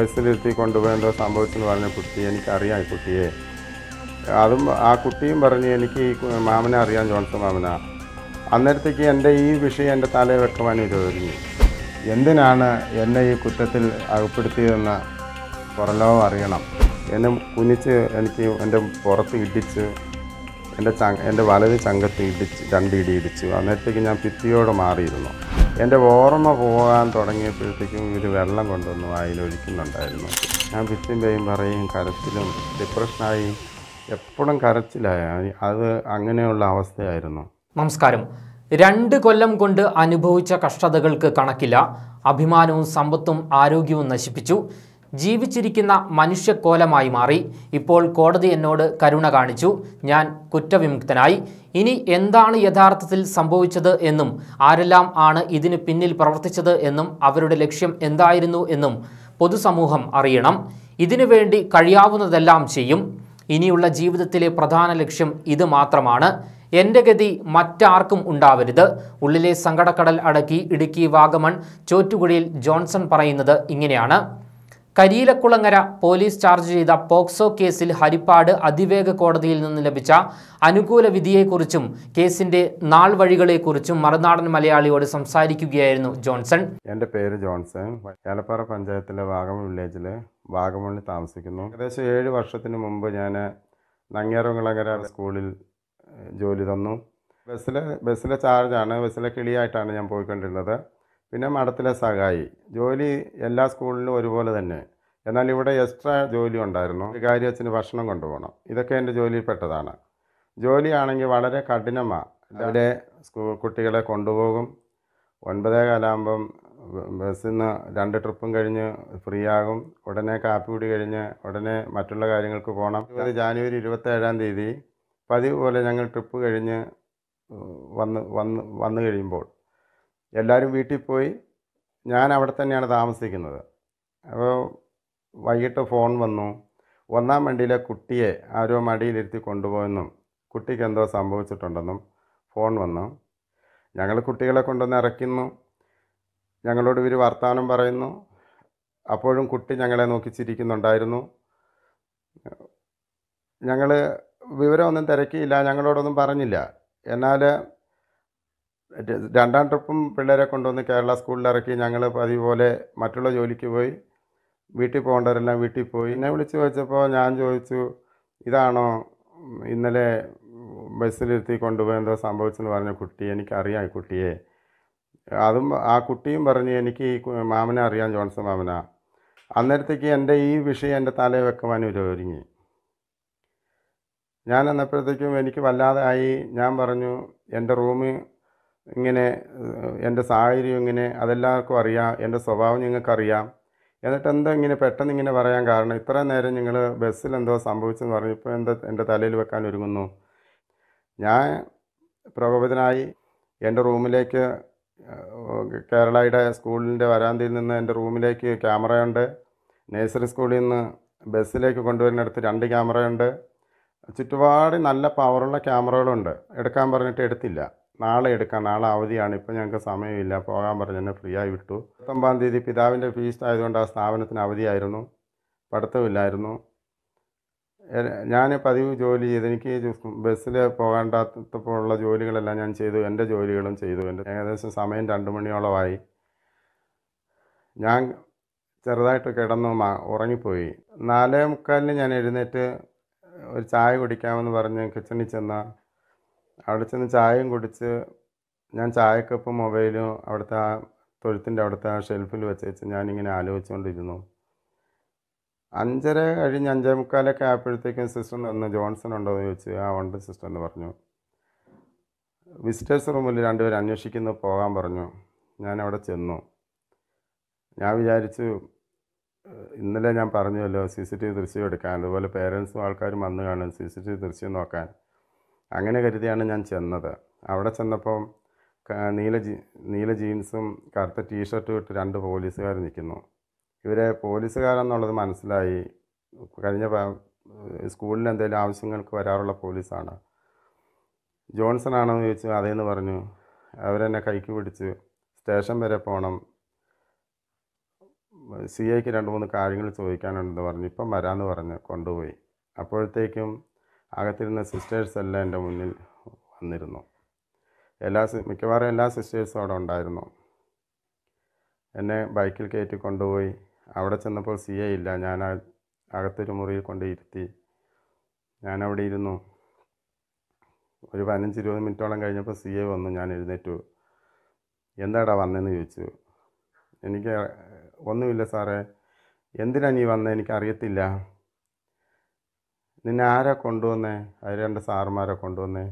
ബസ്സിലിരുത്തി കൊണ്ടുപോയി എന്തോ സംഭവിച്ചെന്ന് പറഞ്ഞ കുട്ടിയെ എനിക്കറിയാം ഈ കുട്ടിയെ അതും ആ കുട്ടിയും പറഞ്ഞ് എനിക്ക് ഈ മാമനെ അറിയാം ജോൺസൺ മാമന അന്നേരത്തേക്ക് എൻ്റെ ഈ വിഷയം എൻ്റെ തലയിൽ വെക്കുവാനും ഇത് ഒരുങ്ങി എന്തിനാണ് എന്നെ ഈ കുറ്റത്തിൽ അകപ്പെടുത്തിയതെന്ന് പുറലോകം അറിയണം എന്നെ കുനിച്ച് എനിക്ക് എൻ്റെ പുറത്ത് ഇടിച്ച് എൻ്റെ ച എൻ്റെ വലത് ചങ്കത്ത് ഇടിച്ച് രണ്ട് ഇടി ഇടിച്ചു അന്നേരത്തേക്ക് ഞാൻ ഭിത്തിയോടെ മാറിയിരുന്നു എൻ്റെ ഓർമ്മ പോകാൻ തുടങ്ങിയപ്പോഴത്തേക്കും ഇവർ വെള്ളം കൊണ്ടുവന്നു ഒഴിക്കുന്നുണ്ടായിരുന്നു ഞാൻ പിച്ചുമ്പേയും പറയും കരച്ചിലും ഡിപ്രഷനായി എപ്പോഴും കരച്ചിലായി അത് അങ്ങനെയുള്ള അവസ്ഥയായിരുന്നു നമസ്കാരം രണ്ട് കൊല്ലം കൊണ്ട് അനുഭവിച്ച കഷ്ടതകൾക്ക് കണക്കില്ല അഭിമാനവും സമ്പത്തും ആരോഗ്യവും നശിപ്പിച്ചു ജീവിച്ചിരിക്കുന്ന മനുഷ്യക്കോലമായി മാറി ഇപ്പോൾ കോടതി എന്നോട് കരുണ കാണിച്ചു ഞാൻ കുറ്റവിമുക്തനായി ഇനി എന്താണ് യഥാർത്ഥത്തിൽ സംഭവിച്ചത് എന്നും ആരെല്ലാം ആണ് ഇതിന് പിന്നിൽ പ്രവർത്തിച്ചത് എന്നും അവരുടെ ലക്ഷ്യം എന്തായിരുന്നു എന്നും പൊതുസമൂഹം അറിയണം ഇതിനുവേണ്ടി കഴിയാവുന്നതെല്ലാം ചെയ്യും ഇനിയുള്ള ജീവിതത്തിലെ പ്രധാന ലക്ഷ്യം ഇത് മാത്രമാണ് എൻ്റെ ഗതി മറ്റാർക്കും ഉണ്ടാവരുത് ഉള്ളിലെ സങ്കടക്കടൽ അടക്കി ഇടുക്കി വാഗമൺ ചോറ്റുകുടിയിൽ ജോൺസൺ പറയുന്നത് ഇങ്ങനെയാണ് കരിയിലക്കുളങ്ങര പോലീസ് ചാർജ് ചെയ്ത പോക്സോ കേസിൽ ഹരിപ്പാട് അതിവേഗ കോടതിയിൽ നിന്ന് ലഭിച്ച അനുകൂല വിധിയെക്കുറിച്ചും കേസിന്റെ നാൾ വഴികളെക്കുറിച്ചും മറുനാടൻ മലയാളിയോട് സംസാരിക്കുകയായിരുന്നു ജോൺസൺ എൻ്റെ പേര് ജോൺസൺ ചാലപ്പാറ പഞ്ചായത്തിലെ വാഗമൺ വില്ലേജിൽ വാഗമണ്ണിൽ താമസിക്കുന്നു ഏകദേശം ഏഴ് വർഷത്തിന് മുമ്പ് ഞാൻ നങ്ങേറുകുളങ്ങര സ്കൂളിൽ ജോലി തന്നു ബസ്സിലെ ബസ്സിലെ ചാർജാണ് ബസ്സിലെ കിളിയായിട്ടാണ് ഞാൻ പോയിക്കൊണ്ടിരുന്നത് പിന്നെ മഠത്തിലെ സഹായി ജോലി എല്ലാ സ്കൂളിലും ഒരുപോലെ തന്നെ എന്നാൽ ഇവിടെ എക്സ്ട്രാ ജോലി ഉണ്ടായിരുന്നു അച്ഛന് ഭക്ഷണം കൊണ്ടുപോകണം ഇതൊക്കെ എൻ്റെ ജോലിയിൽപ്പെട്ടതാണ് ജോലിയാണെങ്കിൽ വളരെ കഠിനമാണ് അവിടെ സ്കൂൾ കുട്ടികളെ കൊണ്ടുപോകും ഒൻപതേ കാലാകുമ്പം ബസ്സിൽ നിന്ന് രണ്ട് ട്രിപ്പും കഴിഞ്ഞ് ഫ്രീ ആകും ഉടനെ കാപ്പി കൂടി കഴിഞ്ഞ് ഉടനെ മറ്റുള്ള കാര്യങ്ങൾക്ക് പോകണം ഇരുപത് ജാനുവരി ഇരുപത്തേഴാം തീയതി പതിവ് പോലെ ഞങ്ങൾ ട്രിപ്പ് കഴിഞ്ഞ് വന്ന് വന്ന് വന്നു കഴിയുമ്പോൾ എല്ലാവരും വീട്ടിൽ പോയി ഞാൻ അവിടെ തന്നെയാണ് താമസിക്കുന്നത് അപ്പോൾ വൈകിട്ട് ഫോൺ വന്നു ഒന്നാം വണ്ടിയിലെ കുട്ടിയെ ആരോ മടിയിലിരുത്തി കൊണ്ടുപോയെന്നും കുട്ടിക്ക് എന്തോ സംഭവിച്ചിട്ടുണ്ടെന്നും ഫോൺ വന്നു ഞങ്ങൾ കുട്ടികളെ കൊണ്ടുവന്ന് ഇറക്കുന്നു ഞങ്ങളോട് ഇവർ വർത്തമാനം പറയുന്നു അപ്പോഴും കുട്ടി ഞങ്ങളെ നോക്കി ചിരിക്കുന്നുണ്ടായിരുന്നു ഞങ്ങൾ വിവരമൊന്നും തിരക്കിയില്ല ഞങ്ങളോടൊന്നും പറഞ്ഞില്ല എന്നാൽ രണ്ടാം ട്രിപ്പും പിള്ളേരെ കൊണ്ടുവന്ന് കേരള സ്കൂളിൽ ഇറക്കി ഞങ്ങൾ അതുപോലെ മറ്റുള്ള ജോലിക്ക് പോയി വീട്ടിൽ പോകേണ്ടവരെല്ലാം വീട്ടിൽ പോയി എന്നെ വിളിച്ച് ചോദിച്ചപ്പോൾ ഞാൻ ചോദിച്ചു ഇതാണോ ഇന്നലെ ബസ്സിലിരുത്തി കൊണ്ടുപോയി എന്തോ സംഭവിച്ചെന്ന് പറഞ്ഞ കുട്ടി എനിക്കറിയാം ഈ കുട്ടിയെ അതും ആ കുട്ടിയും പറഞ്ഞ് എനിക്ക് ഈ മാമനെ അറിയാം ജോൺസൺ മാമന അന്നേരത്തേക്ക് എൻ്റെ ഈ വിഷയം എൻ്റെ തലയിൽ വെക്കുവാനും ഒരു ഒരുങ്ങി ഞാൻ എന്നപ്പോഴത്തേക്കും എനിക്ക് വല്ലാതെ ആയി ഞാൻ പറഞ്ഞു എൻ്റെ റൂമ് ഇങ്ങനെ എൻ്റെ സാഹചര്യം ഇങ്ങനെ അതെല്ലാവർക്കും അറിയാം എൻ്റെ സ്വഭാവം നിങ്ങൾക്കറിയാം എന്നിട്ട് എന്താ ഇങ്ങനെ പെട്ടെന്ന് ഇങ്ങനെ പറയാൻ കാരണം ഇത്ര നേരം നിങ്ങൾ ബസ്സിൽ എന്തോ സംഭവിച്ചെന്ന് പറഞ്ഞു ഇപ്പോൾ എന്താ എൻ്റെ തലയിൽ വെക്കാൻ ഒരുങ്ങുന്നു ഞാൻ പ്രകോപിതനായി എൻ്റെ റൂമിലേക്ക് കേരളയുടെ സ്കൂളിൻ്റെ വരാന്തയിൽ നിന്ന് എൻ്റെ റൂമിലേക്ക് ക്യാമറയുണ്ട് നേഴ്സറി സ്കൂളിൽ നിന്ന് ബസ്സിലേക്ക് കൊണ്ടുവരുന്നിടത്ത് രണ്ട് ക്യാമറയുണ്ട് ചുറ്റുപാട് നല്ല പവറുള്ള ക്യാമറകളുണ്ട് എടുക്കാൻ പറഞ്ഞിട്ട് എടുത്തില്ല നാളെ എടുക്കാം നാളെ അവധിയാണ് ഇപ്പം ഞങ്ങൾക്ക് സമയമില്ല പോകാൻ പറഞ്ഞു എന്നെ ഫ്രീ ആയി വിട്ടു പത്തൊമ്പതാം തീയതി പിതാവിൻ്റെ ഫീസ്റ്റ് ആയതുകൊണ്ട് ആ സ്ഥാപനത്തിന് അവധിയായിരുന്നു പഠിത്തമില്ലായിരുന്നു ഞാൻ പതിവ് ജോലി ചെയ്ത് എനിക്ക് ബസ്സിൽ പോകേണ്ടാത്തപ്പോഴുള്ള ജോലികളെല്ലാം ഞാൻ ചെയ്തു എൻ്റെ ജോലികളും ചെയ്തു എൻ്റെ ഏകദേശം സമയം രണ്ട് മണിയോളമായി ഞാൻ ചെറുതായിട്ട് കിടന്നു ഉറങ്ങിപ്പോയി നാലേ മുക്കാലിന് ഞാൻ എഴുന്നേറ്റ് ഒരു ചായ കുടിക്കാമെന്ന് പറഞ്ഞ് കിച്ചണിൽ ചെന്ന അവിടെ ചെന്ന് ചായയും കുടിച്ച് ഞാൻ ചായക്കൊപ്പം മൊബൈലും അവിടുത്തെ ആ തൊഴുത്തിൻ്റെ അവിടുത്തെ ആ ഷെൽഫിൽ വെച്ച് വെച്ച് ഞാനിങ്ങനെ ആലോചിച്ചുകൊണ്ടിരുന്നു അഞ്ചര കഴിഞ്ഞ് അഞ്ചേ മുക്കാലൊക്കെ ആയപ്പോഴത്തേക്കും സിസ്റ്റർ ഒന്ന് ജോൺസൺ ഉണ്ടോ എന്ന് ചോദിച്ചു ആ ഉണ്ട് സിസ്റ്റർ എന്ന് പറഞ്ഞു വിസിറ്റേഴ്സ് റൂമിൽ രണ്ടുപേരും അന്വേഷിക്കുന്നു പോകാൻ പറഞ്ഞു ഞാൻ അവിടെ ചെന്നു ഞാൻ വിചാരിച്ചു ഇന്നലെ ഞാൻ പറഞ്ഞുവല്ലോ സി സി ടി വി ദൃശ്യം എടുക്കാൻ അതുപോലെ പേരൻസും ആൾക്കാരും വന്ന് കാണും സി സി ടി വി ദൃശ്യം നോക്കാൻ അങ്ങനെ കരുതിയാണ് ഞാൻ ചെന്നത് അവിടെ ചെന്നപ്പം നീല ജീ നീല ജീൻസും കറുത്ത ടീഷർട്ടും ഇട്ട് രണ്ട് പോലീസുകാർ നിൽക്കുന്നു ഇവരെ പോലീസുകാരെന്നുള്ളത് മനസ്സിലായി കഴിഞ്ഞ സ്കൂളിൽ എന്തെങ്കിലും ആവശ്യങ്ങൾക്ക് വരാറുള്ള പോലീസാണ് ജോൺസൺ ആണെന്ന് ചോദിച്ചു അതേന്ന് പറഞ്ഞു അവരെന്നെ കൈക്ക് പിടിച്ച് സ്റ്റേഷൻ വരെ പോകണം സി ഐക്ക് രണ്ട് മൂന്ന് കാര്യങ്ങൾ ചോദിക്കാനുണ്ടെന്ന് പറഞ്ഞു ഇപ്പം വരാമെന്ന് പറഞ്ഞ് കൊണ്ടുപോയി അപ്പോഴത്തേക്കും അകത്തിരുന്ന സിസ്റ്റേഴ്സ് എല്ലാം എൻ്റെ മുന്നിൽ വന്നിരുന്നു എല്ലാ മിക്കവാറും എല്ലാ സിസ്റ്റേഴ്സും അവിടെ ഉണ്ടായിരുന്നു എന്നെ ബൈക്കിൽ കയറ്റി കൊണ്ടുപോയി അവിടെ ചെന്നപ്പോൾ സി എ ഇല്ല ഞാൻ അകത്തൊരു മുറിയിൽ കൊണ്ട് ഇരുത്തി ഞാനവിടെ ഇരുന്നു ഒരു പതിനഞ്ച് ഇരുപത് മിനിറ്റോളം കഴിഞ്ഞപ്പോൾ സി എ വന്നു ഞാൻ എഴുന്നേറ്റു എന്താടാ വന്നതെന്ന് ചോദിച്ചു എനിക്ക് ഒന്നുമില്ല സാറേ എന്തിനാണ് നീ വന്നത് എനിക്ക് നിന്നെ ആരാ കൊണ്ടുവന്നേ അതിൽ രണ്ട് സാറുമാരെ കൊണ്ടുവന്നേ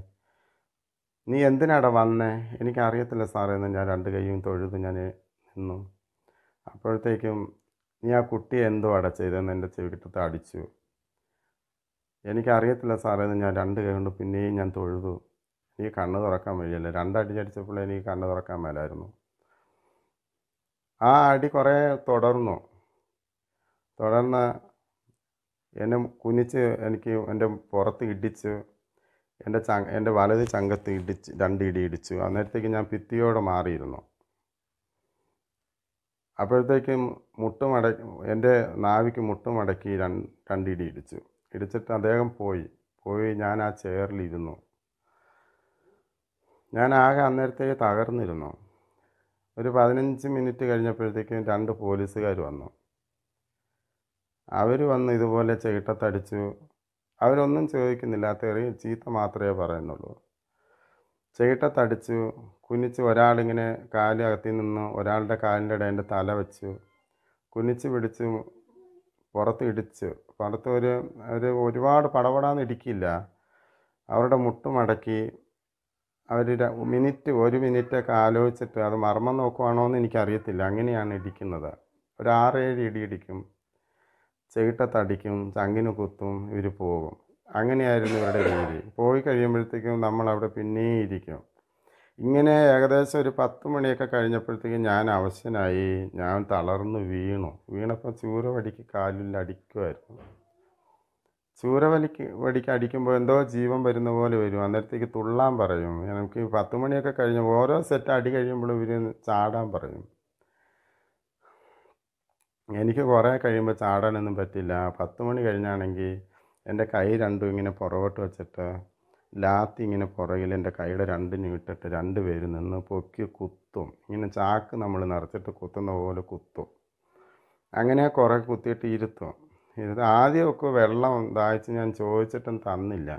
നീ എന്തിനാടാ വന്നേ എനിക്കറിയത്തില്ല സാറേ എന്ന് ഞാൻ രണ്ട് കൈയും തൊഴുത് ഞാൻ നിന്നു അപ്പോഴത്തേക്കും നീ ആ കുട്ടി എന്തോ അട ചെയ്തെന്ന് എൻ്റെ ചെവിട്ടത്ത് അടിച്ചു എനിക്കറിയത്തില്ല സാറേ എന്ന് ഞാൻ രണ്ട് കൈ കൊണ്ട് പിന്നെയും ഞാൻ തൊഴുതു എനിക്ക് കണ്ണ് തുറക്കാൻ വഴിയല്ല രണ്ടടി ചടിച്ചപ്പോൾ എനിക്ക് കണ്ണ് തുറക്കാൻ മേലായിരുന്നു ആ അടി കുറേ തുടർന്നു തുടർന്ന് എന്നെ കുനിച്ച് എനിക്ക് എൻ്റെ പുറത്ത് ഇടിച്ച് എൻ്റെ ച എൻ്റെ വലത് ചങ്കത്ത് ഇടിച്ച് രണ്ട് ഇടി ഇടിച്ചു അന്നേരത്തേക്ക് ഞാൻ ഭിത്തിയോടെ മാറിയിരുന്നു അപ്പോഴത്തേക്കും മുട്ടുമടക്കി എൻ്റെ നാവിക്ക് മുട്ടുമടക്കി രണ്ട് രണ്ടിടി ഇടിച്ചു ഇടിച്ചിട്ട് അദ്ദേഹം പോയി പോയി ഞാൻ ആ ചെയറിലിരുന്നു ഞാൻ ആകെ അന്നേരത്തേക്ക് തകർന്നിരുന്നു ഒരു പതിനഞ്ച് മിനിറ്റ് കഴിഞ്ഞപ്പോഴത്തേക്കും രണ്ട് പോലീസുകാർ വന്നു അവർ വന്ന് ഇതുപോലെ ചീട്ടത്തടിച്ചു അവരൊന്നും ചോദിക്കുന്നില്ല തെറി ചീത്ത മാത്രമേ പറയുന്നുള്ളൂ ചീട്ടത്തടിച്ചു കുനിച്ച് ഒരാളിങ്ങനെ കാല് നിന്ന് ഒരാളുടെ കാലിൻ്റെ ഇടയിൽ തല വെച്ചു കുനിച്ച് പിടിച്ചു പുറത്ത് ഇടിച്ച് പുറത്ത് ഒരു ഒരു ഒരുപാട് പടപടാന്ന് ഇടിക്കില്ല അവരുടെ മുട്ടുമടക്കി അവർ മിനിറ്റ് ഒരു മിനിറ്റൊക്കെ ആലോചിച്ചിട്ട് അത് മർമ്മം നോക്കുവാണോ എന്ന് എനിക്കറിയത്തില്ല അങ്ങനെയാണ് ഇടിക്കുന്നത് ഒരു ആറേഴ് ഇടി ഇടിക്കും ചെകിട്ട തടിക്കും കുത്തും ഇവർ പോകും അങ്ങനെയായിരുന്നു ഇവരുടെ രീതി പോയി കഴിയുമ്പോഴത്തേക്കും നമ്മൾ അവിടെ പിന്നെയും ഇരിക്കും ഇങ്ങനെ ഏകദേശം ഒരു പത്ത് മണിയൊക്കെ കഴിഞ്ഞപ്പോഴത്തേക്കും ഞാൻ അവശനായി ഞാൻ തളർന്നു വീണു വീണപ്പോൾ ചൂരവടിക്ക് കാലിൽ അടിക്കുമായിരുന്നു ചൂരവലിക്ക് വടിക്ക് അടിക്കുമ്പോൾ എന്തോ ജീവൻ വരുന്ന പോലെ വരും അന്നേരത്തേക്ക് തുള്ളാൻ പറയും നമുക്ക് പത്ത് മണിയൊക്കെ കഴിഞ്ഞ് ഓരോ സെറ്റ് അടി കഴിയുമ്പോഴും ഇവർ ചാടാൻ പറയും എനിക്ക് കുറേ കഴിയുമ്പോൾ ചാടാനൊന്നും പറ്റില്ല പത്ത് മണി കഴിഞ്ഞാണെങ്കിൽ എൻ്റെ കൈ രണ്ടും ഇങ്ങനെ പുറകോട്ട് വെച്ചിട്ട് ലാത്തി ഇങ്ങനെ പുറകിൽ എൻ്റെ കൈയുടെ രണ്ട് നീട്ടിട്ട് രണ്ട് പേര് നിന്ന് പൊക്കി കുത്തും ഇങ്ങനെ ചാക്ക് നമ്മൾ നിറച്ചിട്ട് കുത്തുന്ന പോലെ കുത്തും അങ്ങനെ കുറേ കുത്തിയിട്ട് ഇരുത്തും ഇരുത്ത് ആദ്യമൊക്കെ വെള്ളം ദാഹിച്ച് ഞാൻ ചോദിച്ചിട്ടും തന്നില്ല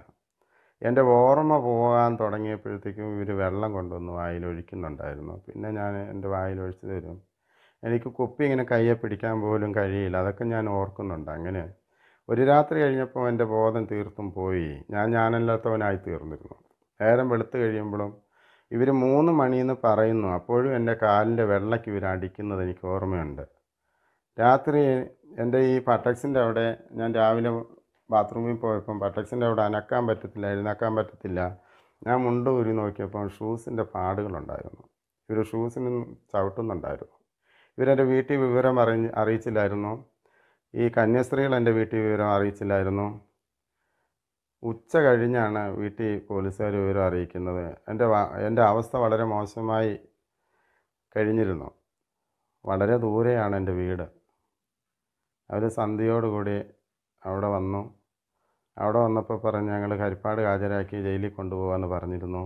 എൻ്റെ ഓർമ്മ പോകാൻ തുടങ്ങിയപ്പോഴത്തേക്കും ഇവർ വെള്ളം കൊണ്ടുവന്ന് വായിലൊഴിക്കുന്നുണ്ടായിരുന്നു പിന്നെ ഞാൻ എൻ്റെ വായിലൊഴിച്ച് തരും എനിക്ക് കുപ്പി ഇങ്ങനെ കയ്യെ പിടിക്കാൻ പോലും കഴിയില്ല അതൊക്കെ ഞാൻ ഓർക്കുന്നുണ്ട് അങ്ങനെ ഒരു രാത്രി കഴിഞ്ഞപ്പോൾ എൻ്റെ ബോധം തീർത്തും പോയി ഞാൻ ഞാനല്ലാത്തവനായി തീർന്നിരുന്നു നേരം വെളുത്ത് കഴിയുമ്പോഴും ഇവർ മൂന്ന് മണിയെന്ന് പറയുന്നു അപ്പോഴും എൻ്റെ കാലിൻ്റെ വെള്ളയ്ക്ക് ഇവർ അടിക്കുന്നത് എനിക്ക് ഓർമ്മയുണ്ട് രാത്രി എൻ്റെ ഈ പട്ടക്സിൻ്റെ അവിടെ ഞാൻ രാവിലെ ബാത്റൂമിൽ പോയപ്പം പട്ടക്സിൻ്റെ അവിടെ അനക്കാൻ പറ്റത്തില്ല എഴുന്നക്കാൻ പറ്റത്തില്ല ഞാൻ മുണ്ട് ഊരി നോക്കിയപ്പോൾ ഷൂസിൻ്റെ പാടുകളുണ്ടായിരുന്നു ഇവർ ഷൂസിനും ചവിട്ടുന്നുണ്ടായിരുന്നു ഇവരെൻ്റെ വീട്ടിൽ വിവരം അറി അറിയിച്ചില്ലായിരുന്നു ഈ കന്യാസ്ത്രീകൾ എൻ്റെ വീട്ടിൽ വിവരം അറിയിച്ചില്ലായിരുന്നു ഉച്ച കഴിഞ്ഞാണ് വീട്ടിൽ പോലീസുകാർ വിവരം അറിയിക്കുന്നത് എൻ്റെ എൻ്റെ അവസ്ഥ വളരെ മോശമായി കഴിഞ്ഞിരുന്നു വളരെ ദൂരെയാണ് എൻ്റെ വീട് അവർ സന്ധ്യയോടുകൂടി അവിടെ വന്നു അവിടെ വന്നപ്പോൾ പറഞ്ഞ് ഞങ്ങൾ ഹരിപ്പാട് ഹാജരാക്കി ജയിലിൽ കൊണ്ടുപോകാമെന്ന് പറഞ്ഞിരുന്നു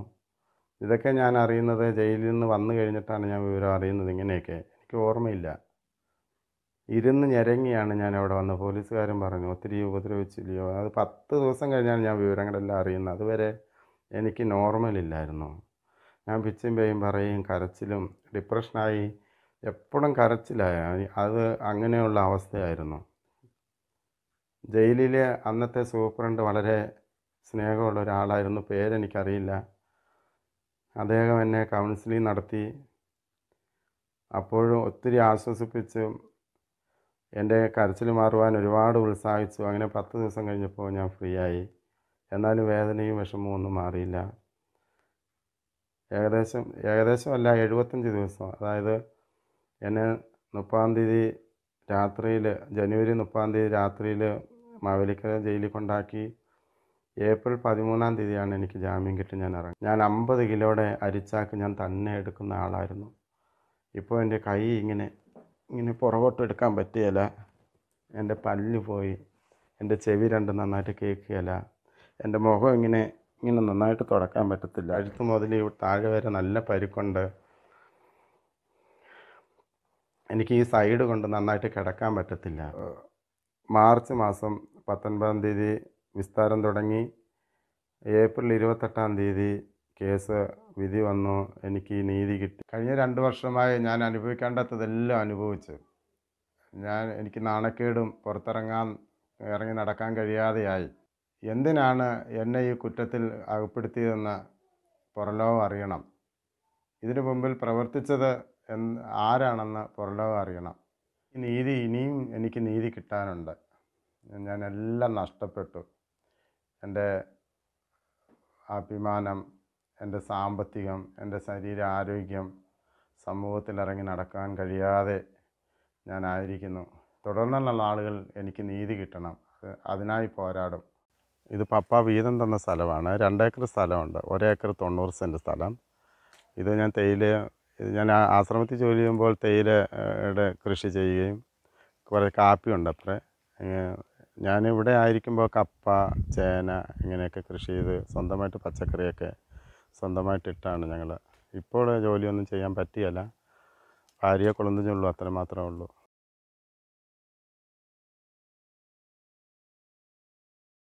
ഇതൊക്കെ ഞാൻ അറിയുന്നത് ജയിലിൽ നിന്ന് വന്നു കഴിഞ്ഞിട്ടാണ് ഞാൻ വിവരം അറിയുന്നത് ഇങ്ങനെയൊക്കെ എനിക്ക് ഓർമ്മയില്ല ഇരുന്ന് ഞെരങ്ങിയാണ് ഞാൻ അവിടെ വന്നത് പോലീസുകാരൻ പറഞ്ഞു ഒത്തിരി ഉപദ്രവിച്ചില്ലയോ അത് പത്ത് ദിവസം കഴിഞ്ഞാണ് ഞാൻ വിവരങ്ങളെല്ലാം അറിയുന്നത് അതുവരെ എനിക്ക് നോർമലില്ലായിരുന്നു ഞാൻ പിച്ചും പേയും പറയും കരച്ചിലും ഡിപ്രഷനായി എപ്പോഴും കരച്ചിലായ അത് അങ്ങനെയുള്ള അവസ്ഥയായിരുന്നു ജയിലിലെ അന്നത്തെ സൂപ്രണ്ട് വളരെ സ്നേഹമുള്ള ഒരാളായിരുന്നു പേരെനിക്കറിയില്ല അദ്ദേഹം എന്നെ കൗൺസിലിംഗ് നടത്തി അപ്പോഴും ഒത്തിരി ആശ്വസിപ്പിച്ച് എൻ്റെ കരച്ചിൽ മാറുവാൻ ഒരുപാട് ഉത്സാഹിച്ചു അങ്ങനെ പത്ത് ദിവസം കഴിഞ്ഞപ്പോൾ ഞാൻ ഫ്രീ ആയി എന്നാലും വേദനയും വിഷമവും ഒന്നും മാറിയില്ല ഏകദേശം ഏകദേശം അല്ല എഴുപത്തഞ്ച് ദിവസം അതായത് എന്നെ മുപ്പാം തീയതി രാത്രിയിൽ ജനുവരി മുപ്പാം തീയതി രാത്രിയിൽ മവലിക്കര ജയിലിൽ കൊണ്ടാക്കി ഏപ്രിൽ പതിമൂന്നാം തീയതിയാണ് എനിക്ക് ജാമ്യം കിട്ടി ഞാൻ ഇറങ്ങി ഞാൻ അമ്പത് കിലോയുടെ അരിച്ചാക്ക് ഞാൻ തന്നെ എടുക്കുന്ന ആളായിരുന്നു ഇപ്പോൾ എൻ്റെ കൈ ഇങ്ങനെ ഇങ്ങനെ പുറകോട്ട് എടുക്കാൻ പറ്റിയല്ല എൻ്റെ പല്ല് പോയി എൻ്റെ ചെവി രണ്ടും നന്നായിട്ട് കേൾക്കുകയല്ല എൻ്റെ മുഖം ഇങ്ങനെ ഇങ്ങനെ നന്നായിട്ട് തുടക്കാൻ പറ്റത്തില്ല അഴുത്ത് മുതൽ താഴെ വരെ നല്ല പരിക്കുണ്ട് എനിക്ക് ഈ സൈഡ് കൊണ്ട് നന്നായിട്ട് കിടക്കാൻ പറ്റത്തില്ല മാർച്ച് മാസം പത്തൊൻപതാം തീയതി വിസ്താരം തുടങ്ങി ഏപ്രിൽ ഇരുപത്തെട്ടാം തീയതി കേസ് വിധി വന്നു എനിക്ക് നീതി കിട്ടി കഴിഞ്ഞ രണ്ട് വർഷമായി ഞാൻ അനുഭവിക്കേണ്ടാത്തതെല്ലാം അനുഭവിച്ചു ഞാൻ എനിക്ക് നാണക്കേടും പുറത്തിറങ്ങാൻ ഇറങ്ങി നടക്കാൻ കഴിയാതെയായി എന്തിനാണ് എന്നെ ഈ കുറ്റത്തിൽ അകപ്പെടുത്തിയതെന്ന് പുറലോകം അറിയണം ഇതിനു മുമ്പിൽ പ്രവർത്തിച്ചത് എന്ന് ആരാണെന്ന് പുറലോകം അറിയണം നീതി ഇനിയും എനിക്ക് നീതി കിട്ടാനുണ്ട് ഞാൻ എല്ലാം നഷ്ടപ്പെട്ടു എൻ്റെ അഭിമാനം എൻ്റെ സാമ്പത്തികം എൻ്റെ ശരീര ആരോഗ്യം സമൂഹത്തിൽ നടക്കാൻ കഴിയാതെ ഞാനായിരിക്കുന്നു തുടർന്നുള്ള ആളുകൾ എനിക്ക് നീതി കിട്ടണം അതിനായി പോരാടും ഇത് പപ്പ വീതം തന്ന സ്ഥലമാണ് രണ്ടേക്കർ സ്ഥലമുണ്ട് ഒരേക്കർ തൊണ്ണൂറ് സെൻറ്റ് സ്ഥലം ഇത് ഞാൻ തേയില ഞാൻ ആശ്രമത്തിൽ ജോലി ചെയ്യുമ്പോൾ തേയിലയുടെ കൃഷി ചെയ്യുകയും കുറേ കാപ്പിയുണ്ട് അത്രേ ഞാനിവിടെ ആയിരിക്കുമ്പോൾ കപ്പ ചേന ഇങ്ങനെയൊക്കെ കൃഷി ചെയ്ത് സ്വന്തമായിട്ട് പച്ചക്കറിയൊക്കെ സ്വന്തമായിട്ടിട്ടാണ് ഞങ്ങൾ ഇപ്പോൾ ജോലിയൊന്നും ചെയ്യാൻ പറ്റിയല്ല ഭാര്യയെ കൊള്ളുന്നതേ ഉള്ളൂ അത്ര മാത്രമേ ഉള്ളൂ